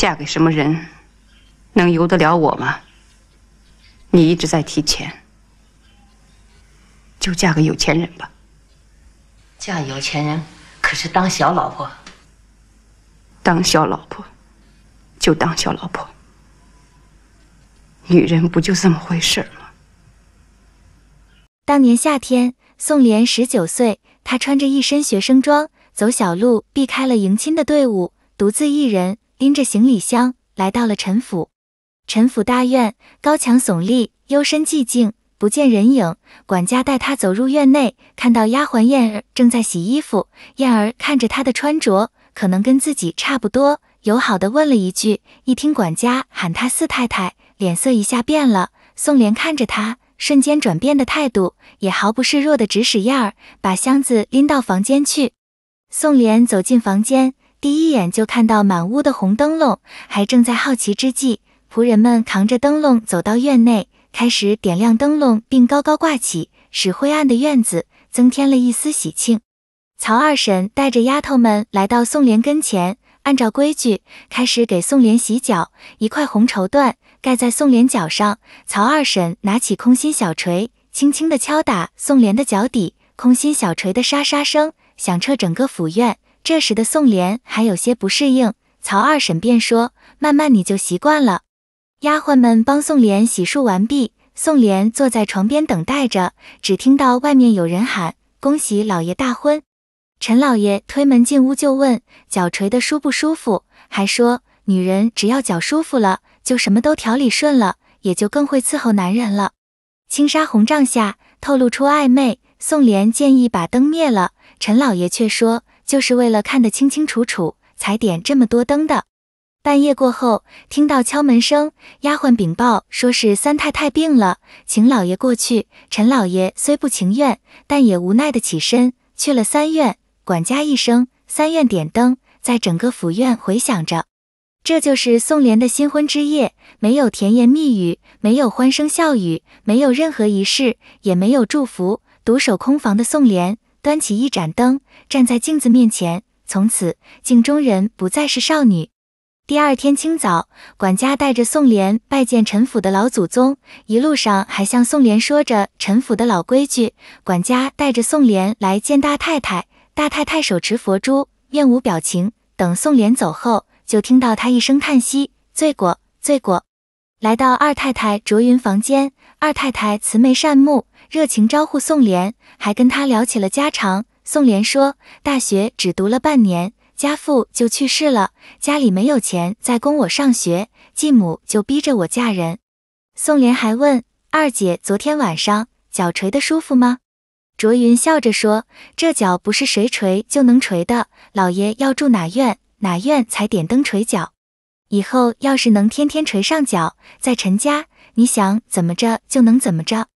嫁给什么人，能由得了我吗？你一直在提钱，就嫁给有钱人吧。嫁有钱人可是当小老婆。当小老婆，就当小老婆。女人不就这么回事吗？当年夏天，宋濂十九岁，他穿着一身学生装，走小路，避开了迎亲的队伍，独自一人。拎着行李箱来到了陈府，陈府大院高墙耸立，幽深寂静，不见人影。管家带他走入院内，看到丫鬟燕儿正在洗衣服。燕儿看着他的穿着，可能跟自己差不多，友好的问了一句。一听管家喊他四太太，脸色一下变了。宋莲看着他瞬间转变的态度，也毫不示弱的指使燕儿把箱子拎到房间去。宋莲走进房间。第一眼就看到满屋的红灯笼，还正在好奇之际，仆人们扛着灯笼走到院内，开始点亮灯笼并高高挂起，使灰暗的院子增添了一丝喜庆。曹二婶带着丫头们来到宋莲跟前，按照规矩开始给宋莲洗脚，一块红绸缎盖在宋莲脚上，曹二婶拿起空心小锤，轻轻的敲打宋莲的脚底，空心小锤的沙沙声响彻整个府院。这时的宋莲还有些不适应，曹二婶便说：“慢慢你就习惯了。”丫鬟们帮宋莲洗漱完毕，宋莲坐在床边等待着，只听到外面有人喊：“恭喜老爷大婚！”陈老爷推门进屋就问：“脚捶得舒不舒服？”还说：“女人只要脚舒服了，就什么都调理顺了，也就更会伺候男人了。”轻纱红帐下透露出暧昧，宋莲建议把灯灭了，陈老爷却说。就是为了看得清清楚楚，才点这么多灯的。半夜过后，听到敲门声，丫鬟禀报说是三太太病了，请老爷过去。陈老爷虽不情愿，但也无奈的起身去了三院。管家一声“三院点灯”，在整个府院回响着。这就是宋莲的新婚之夜，没有甜言蜜语，没有欢声笑语，没有任何仪式，也没有祝福，独守空房的宋莲。端起一盏灯，站在镜子面前，从此镜中人不再是少女。第二天清早，管家带着宋濂拜见陈府的老祖宗，一路上还向宋濂说着陈府的老规矩。管家带着宋濂来见大太太，大太太手持佛珠，面无表情。等宋濂走后，就听到他一声叹息：“罪过，罪过。”来到二太太卓云房间，二太太慈眉善目。热情招呼宋莲，还跟他聊起了家常。宋莲说：“大学只读了半年，家父就去世了，家里没有钱再供我上学，继母就逼着我嫁人。”宋莲还问二姐：“昨天晚上脚捶得舒服吗？”卓云笑着说：“这脚不是谁捶就能捶的，老爷要住哪院，哪院才点灯捶脚。以后要是能天天捶上脚，在陈家，你想怎么着就能怎么着。”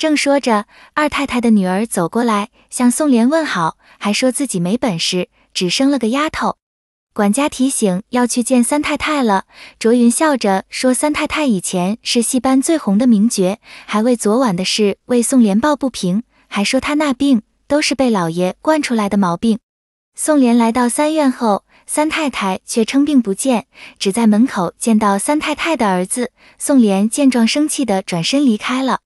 正说着，二太太的女儿走过来，向宋莲问好，还说自己没本事，只生了个丫头。管家提醒要去见三太太了。卓云笑着说：“三太太以前是戏班最红的名角，还为昨晚的事为宋莲抱不平，还说她那病都是被老爷惯出来的毛病。”宋莲来到三院后，三太太却称病不见，只在门口见到三太太的儿子。宋莲见状，生气的转身离开了。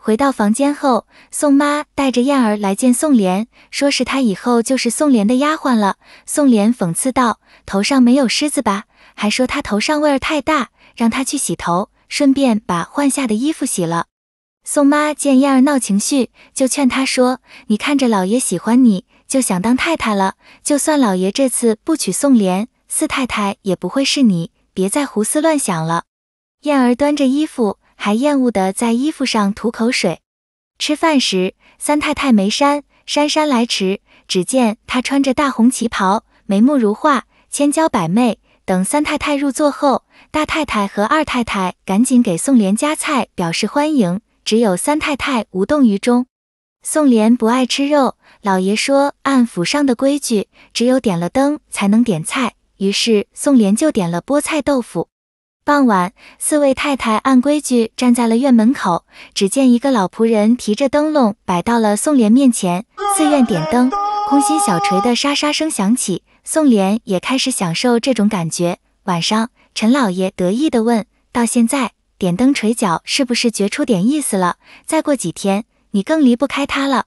回到房间后，宋妈带着燕儿来见宋莲，说是她以后就是宋莲的丫鬟了。宋莲讽刺道：“头上没有虱子吧？”还说她头上味儿太大，让她去洗头，顺便把换下的衣服洗了。宋妈见燕儿闹情绪，就劝她说：“你看着老爷喜欢你，就想当太太了。就算老爷这次不娶宋莲，四太太也不会是你。别再胡思乱想了。”燕儿端着衣服。还厌恶地在衣服上吐口水。吃饭时，三太太梅删，姗姗来迟，只见她穿着大红旗袍，眉目如画，千娇百媚。等三太太入座后，大太太和二太太赶紧给宋莲夹菜，表示欢迎。只有三太太无动于衷。宋莲不爱吃肉，老爷说按府上的规矩，只有点了灯才能点菜，于是宋莲就点了菠菜豆腐。傍晚，四位太太按规矩站在了院门口。只见一个老仆人提着灯笼，摆到了宋莲面前。寺院点灯，空心小锤的沙沙声响起，宋莲也开始享受这种感觉。晚上，陈老爷得意地问：“到现在点灯捶脚，是不是觉出点意思了？再过几天，你更离不开他了。”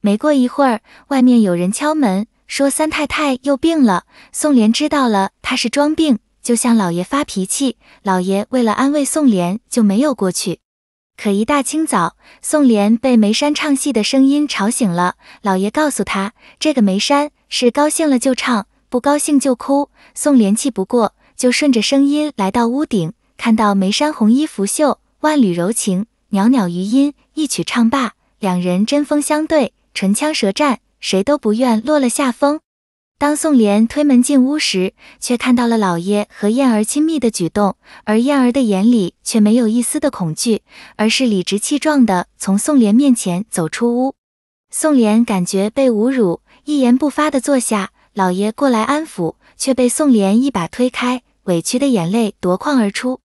没过一会儿，外面有人敲门，说三太太又病了。宋莲知道了，他是装病。就向老爷发脾气，老爷为了安慰宋莲就没有过去。可一大清早，宋莲被梅山唱戏的声音吵醒了。老爷告诉他，这个梅山是高兴了就唱，不高兴就哭。宋莲气不过，就顺着声音来到屋顶，看到梅山红衣拂袖，万缕柔情，袅袅余音。一曲唱罢，两人针锋相对，唇枪舌战，谁都不愿落了下风。当宋莲推门进屋时，却看到了老爷和燕儿亲密的举动，而燕儿的眼里却没有一丝的恐惧，而是理直气壮的从宋莲面前走出屋。宋莲感觉被侮辱，一言不发的坐下。老爷过来安抚，却被宋莲一把推开，委屈的眼泪夺眶而出。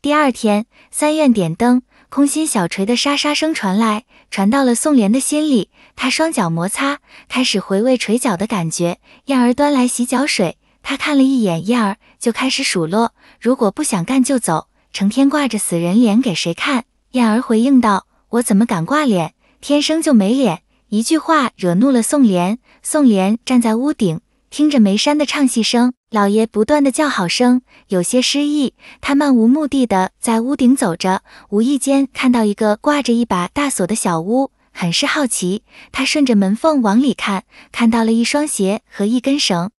第二天，三院点灯。空心小锤的沙沙声传来，传到了宋莲的心里。他双脚摩擦，开始回味捶脚的感觉。燕儿端来洗脚水，他看了一眼燕儿，就开始数落：“如果不想干就走，成天挂着死人脸给谁看？”燕儿回应道：“我怎么敢挂脸？天生就没脸。”一句话惹怒了宋莲。宋莲站在屋顶，听着梅山的唱戏声。老爷不断的叫好声，有些失意。他漫无目的的在屋顶走着，无意间看到一个挂着一把大锁的小屋，很是好奇。他顺着门缝往里看，看到了一双鞋和一根绳。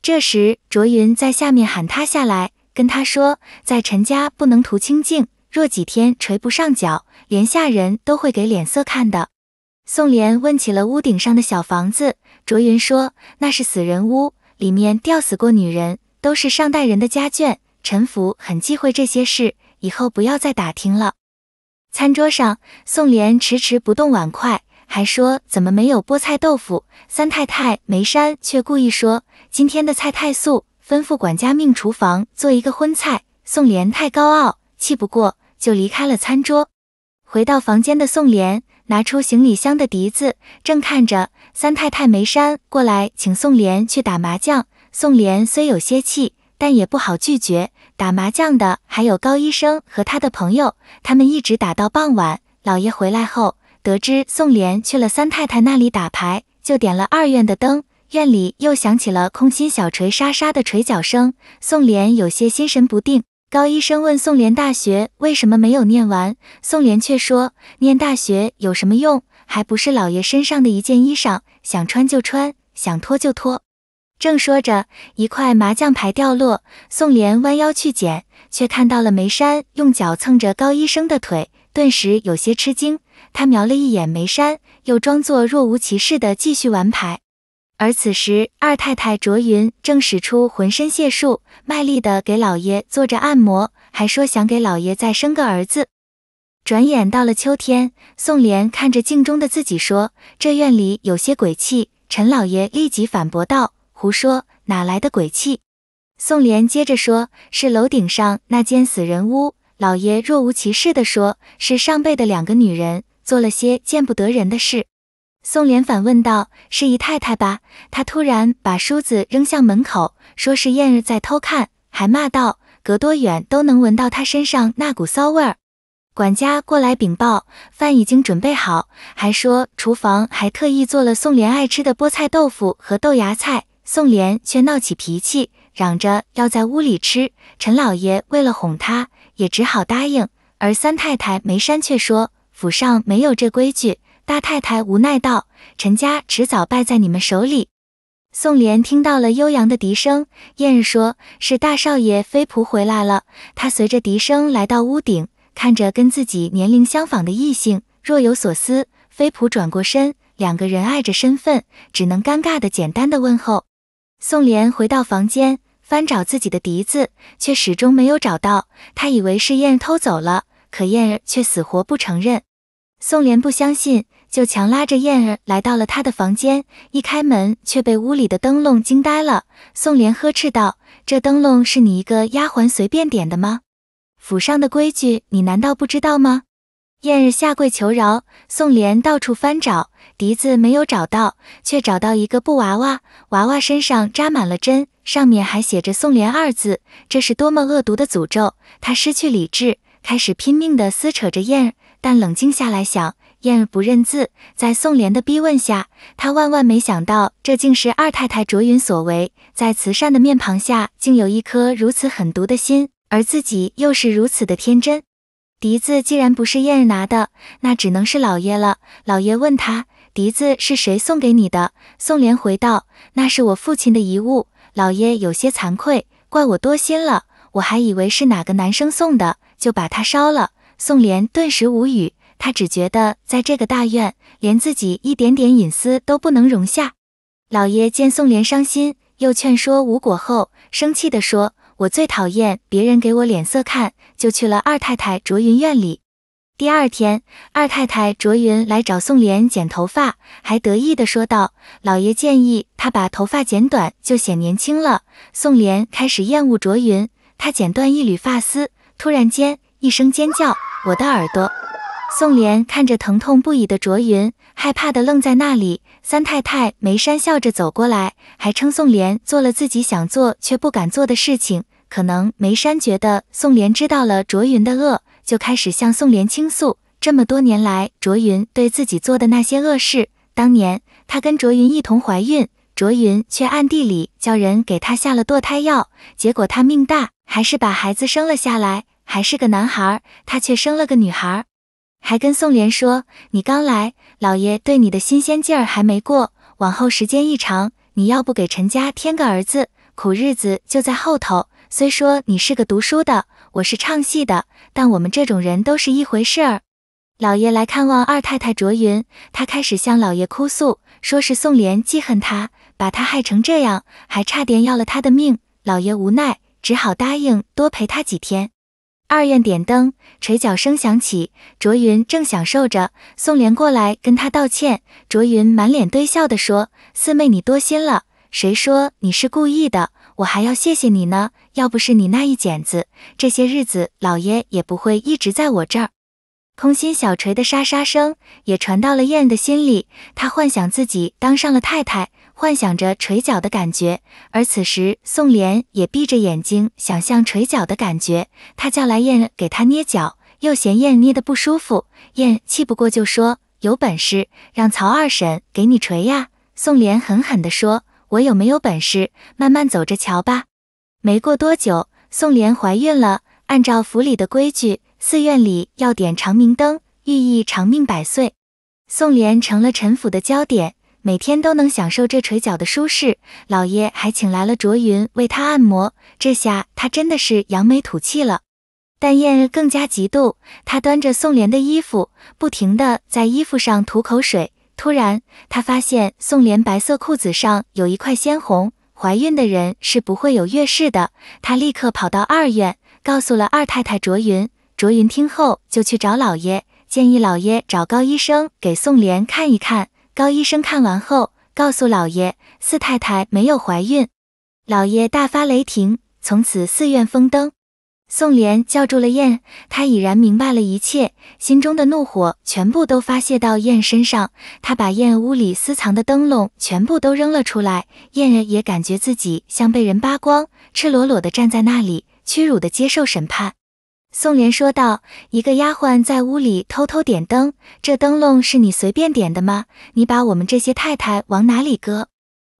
这时，卓云在下面喊他下来，跟他说在陈家不能图清静，若几天垂不上脚，连下人都会给脸色看的。宋濂问起了屋顶上的小房子，卓云说那是死人屋。里面吊死过女人，都是上代人的家眷。陈府很忌讳这些事，以后不要再打听了。餐桌上，宋莲迟迟不动碗筷，还说怎么没有菠菜豆腐。三太太梅山却故意说今天的菜太素，吩咐管家命厨房做一个荤菜。宋莲太高傲，气不过就离开了餐桌。回到房间的宋莲。拿出行李箱的笛子，正看着三太太梅山过来请宋莲去打麻将。宋莲虽有些气，但也不好拒绝。打麻将的还有高医生和他的朋友，他们一直打到傍晚。老爷回来后，得知宋莲去了三太太那里打牌，就点了二院的灯，院里又响起了空心小锤沙沙的锤脚声。宋莲有些心神不定。高医生问宋濂大学为什么没有念完？”宋濂却说：“念大学有什么用？还不是老爷身上的一件衣裳，想穿就穿，想脱就脱。”正说着，一块麻将牌掉落，宋濂弯腰去捡，却看到了梅山用脚蹭着高医生的腿，顿时有些吃惊。他瞄了一眼梅山，又装作若无其事的继续玩牌。而此时，二太太卓云正使出浑身解数，卖力的给老爷做着按摩，还说想给老爷再生个儿子。转眼到了秋天，宋莲看着镜中的自己说：“这院里有些鬼气。”陈老爷立即反驳道：“胡说，哪来的鬼气？”宋莲接着说：“是楼顶上那间死人屋。”老爷若无其事的说：“是上辈的两个女人做了些见不得人的事。”宋莲反问道：“是姨太太吧？”她突然把梳子扔向门口，说是燕儿在偷看，还骂道：“隔多远都能闻到她身上那股骚味儿。”管家过来禀报，饭已经准备好，还说厨房还特意做了宋莲爱吃的菠菜豆腐和豆芽菜。宋莲却闹起脾气，嚷着要在屋里吃。陈老爷为了哄她，也只好答应。而三太太梅山却说：“府上没有这规矩。”大太太无奈道：“陈家迟早败在你们手里。”宋莲听到了悠扬的笛声，燕儿说是大少爷飞仆回来了。他随着笛声来到屋顶，看着跟自己年龄相仿的异性，若有所思。飞仆转过身，两个人碍着身份，只能尴尬的简单的问候。宋莲回到房间，翻找自己的笛子，却始终没有找到。他以为是燕儿偷走了，可燕儿却死活不承认。宋莲不相信。就强拉着燕儿来到了他的房间，一开门却被屋里的灯笼惊呆了。宋莲呵斥道：“这灯笼是你一个丫鬟随便点的吗？府上的规矩你难道不知道吗？”燕儿下跪求饶。宋莲到处翻找笛子没有找到，却找到一个布娃娃，娃娃身上扎满了针，上面还写着“宋莲”二字。这是多么恶毒的诅咒！他失去理智，开始拼命地撕扯着燕儿，但冷静下来想。燕儿不认字，在宋莲的逼问下，他万万没想到这竟是二太太卓云所为。在慈善的面庞下，竟有一颗如此狠毒的心，而自己又是如此的天真。笛子既然不是燕儿拿的，那只能是老爷了。老爷问他，笛子是谁送给你的？宋莲回道，那是我父亲的遗物。老爷有些惭愧，怪我多心了，我还以为是哪个男生送的，就把它烧了。宋莲顿时无语。他只觉得在这个大院，连自己一点点隐私都不能容下。老爷见宋莲伤心，又劝说无果后，生气地说：“我最讨厌别人给我脸色看。”就去了二太太卓云院里。第二天，二太太卓云来找宋莲剪头发，还得意地说道：“老爷建议他把头发剪短，就显年轻了。”宋莲开始厌恶卓云。她剪断一缕发丝，突然间一声尖叫：“我的耳朵！”宋莲看着疼痛不已的卓云，害怕的愣在那里。三太太梅山笑着走过来，还称宋莲做了自己想做却不敢做的事情。可能梅山觉得宋莲知道了卓云的恶，就开始向宋莲倾诉这么多年来卓云对自己做的那些恶事。当年她跟卓云一同怀孕，卓云却暗地里叫人给她下了堕胎药，结果她命大，还是把孩子生了下来，还是个男孩，她却生了个女孩。还跟宋莲说：“你刚来，老爷对你的新鲜劲儿还没过，往后时间一长，你要不给陈家添个儿子，苦日子就在后头。虽说你是个读书的，我是唱戏的，但我们这种人都是一回事儿。”老爷来看望二太太卓云，她开始向老爷哭诉，说是宋莲记恨他，把他害成这样，还差点要了他的命。老爷无奈，只好答应多陪她几天。二院点灯，锤脚声响起。卓云正享受着，宋莲过来跟他道歉。卓云满脸堆笑地说：“四妹你多心了，谁说你是故意的？我还要谢谢你呢，要不是你那一剪子，这些日子老爷也不会一直在我这儿。”空心小锤的沙沙声也传到了燕的心里，他幻想自己当上了太太。幻想着捶脚的感觉，而此时宋濂也闭着眼睛想象捶脚的感觉。他叫来燕给他捏脚，又嫌燕捏得不舒服，燕气不过就说：“有本事让曹二婶给你捶呀！”宋濂狠狠地说：“我有没有本事，慢慢走着瞧吧。”没过多久，宋濂怀孕了。按照府里的规矩，寺院里要点长明灯，寓意长命百岁。宋濂成了陈府的焦点。每天都能享受这垂脚的舒适，老爷还请来了卓云为他按摩，这下他真的是扬眉吐气了。但燕儿更加嫉妒，她端着宋莲的衣服，不停的在衣服上吐口水。突然，她发现宋莲白色裤子上有一块鲜红，怀孕的人是不会有月事的。她立刻跑到二院，告诉了二太太卓云。卓云听后就去找老爷，建议老爷找高医生给宋莲看一看。高医生看完后，告诉老爷四太太没有怀孕。老爷大发雷霆，从此四院封灯。宋濂叫住了燕，他已然明白了一切，心中的怒火全部都发泄到燕身上。他把燕屋里私藏的灯笼全部都扔了出来。燕也感觉自己像被人扒光，赤裸裸的站在那里，屈辱的接受审判。宋莲说道：“一个丫鬟在屋里偷偷点灯，这灯笼是你随便点的吗？你把我们这些太太往哪里搁？”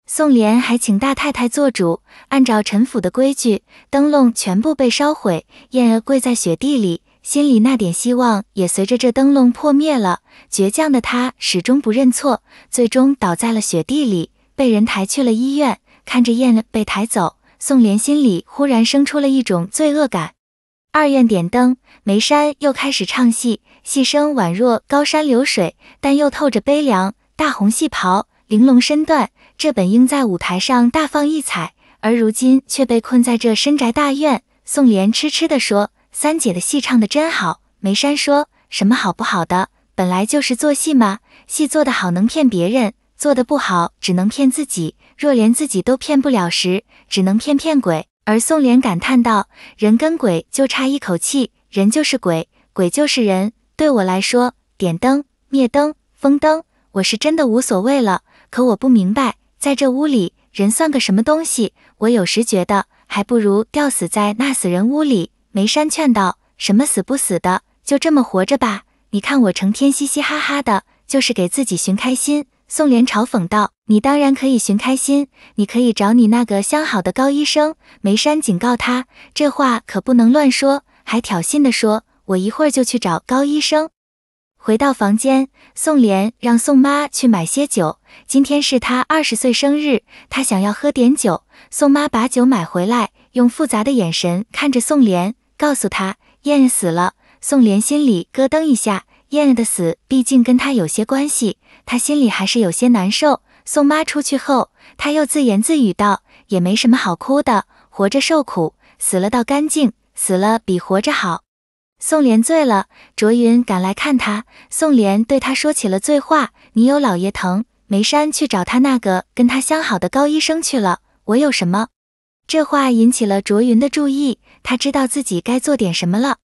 宋莲还请大太太做主，按照陈府的规矩，灯笼全部被烧毁。燕儿跪在雪地里，心里那点希望也随着这灯笼破灭了。倔强的她始终不认错，最终倒在了雪地里，被人抬去了医院。看着燕儿被抬走，宋莲心里忽然生出了一种罪恶感。二院点灯，梅山又开始唱戏，戏声宛若高山流水，但又透着悲凉。大红戏袍，玲珑身段，这本应在舞台上大放异彩，而如今却被困在这深宅大院。宋莲痴痴地说：“三姐的戏唱得真好。”梅山说：“什么好不好的，本来就是做戏嘛。戏做得好能骗别人，做得不好只能骗自己。若连自己都骗不了时，只能骗骗鬼。”而宋濂感叹道：“人跟鬼就差一口气，人就是鬼，鬼就是人。对我来说，点灯、灭灯、封灯，我是真的无所谓了。可我不明白，在这屋里，人算个什么东西？我有时觉得，还不如吊死在那死人屋里。”梅山劝道：“什么死不死的，就这么活着吧。你看我成天嘻嘻哈哈的，就是给自己寻开心。”宋莲嘲讽道：“你当然可以寻开心，你可以找你那个相好的高医生。”梅山警告他：“这话可不能乱说。”还挑衅地说：“我一会儿就去找高医生。”回到房间，宋莲让宋妈去买些酒。今天是他二十岁生日，他想要喝点酒。宋妈把酒买回来，用复杂的眼神看着宋莲，告诉他：“燕死了。”宋莲心里咯噔一下。燕的死毕竟跟他有些关系，他心里还是有些难受。送妈出去后，他又自言自语道：“也没什么好哭的，活着受苦，死了倒干净，死了比活着好。”宋莲醉了，卓云赶来看他。宋莲对他说起了醉话：“你有老爷疼，梅山去找他那个跟他相好的高医生去了。我有什么？”这话引起了卓云的注意，他知道自己该做点什么了。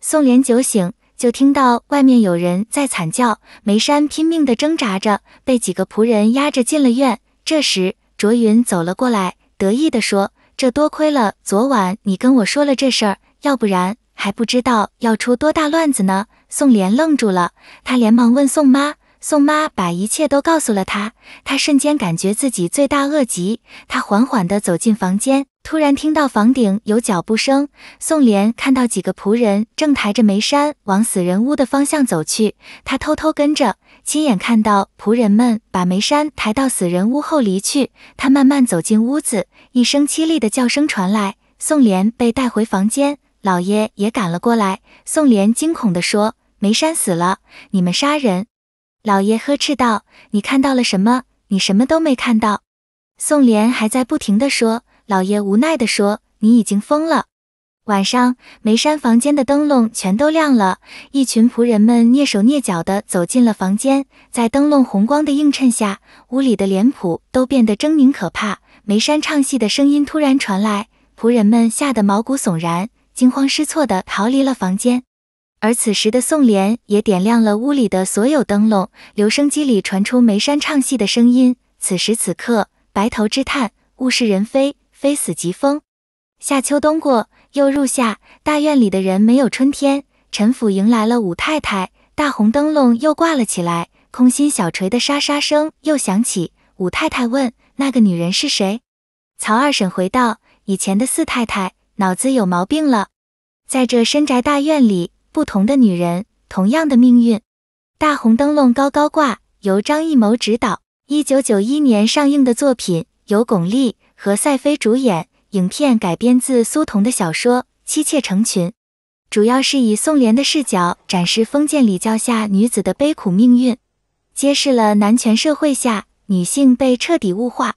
宋莲酒醒。就听到外面有人在惨叫，梅山拼命的挣扎着，被几个仆人压着进了院。这时，卓云走了过来，得意的说：“这多亏了昨晚你跟我说了这事儿，要不然还不知道要出多大乱子呢。”宋莲愣住了，他连忙问宋妈。宋妈把一切都告诉了他，他瞬间感觉自己罪大恶极。他缓缓地走进房间，突然听到房顶有脚步声。宋莲看到几个仆人正抬着梅山往死人屋的方向走去，他偷偷跟着，亲眼看到仆人们把梅山抬到死人屋后离去。他慢慢走进屋子，一声凄厉的叫声传来，宋莲被带回房间，老爷也赶了过来。宋莲惊恐地说：“梅山死了，你们杀人！”老爷呵斥道：“你看到了什么？你什么都没看到。”宋濂还在不停的说。老爷无奈的说：“你已经疯了。”晚上，梅山房间的灯笼全都亮了，一群仆人们蹑手蹑脚的走进了房间，在灯笼红光的映衬下，屋里的脸谱都变得狰狞可怕。梅山唱戏的声音突然传来，仆人们吓得毛骨悚然，惊慌失措的逃离了房间。而此时的宋濂也点亮了屋里的所有灯笼，留声机里传出梅山唱戏的声音。此时此刻，白头之叹，物是人非，非死即疯。夏秋冬过，又入夏，大院里的人没有春天。陈府迎来了五太太，大红灯笼又挂了起来，空心小锤的沙沙声又响起。五太太问：“那个女人是谁？”曹二婶回道：“以前的四太太，脑子有毛病了。”在这深宅大院里。不同的女人，同样的命运。大红灯笼高高挂，由张艺谋执导，一九九一年上映的作品，由巩俐和赛飞主演。影片改编自苏童的小说《妻妾成群》，主要是以宋莲的视角展示封建礼教下女子的悲苦命运，揭示了男权社会下女性被彻底物化。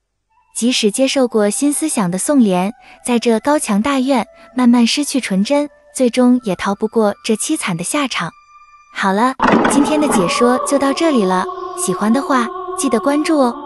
即使接受过新思想的宋莲，在这高墙大院，慢慢失去纯真。最终也逃不过这凄惨的下场。好了，今天的解说就到这里了。喜欢的话，记得关注哦。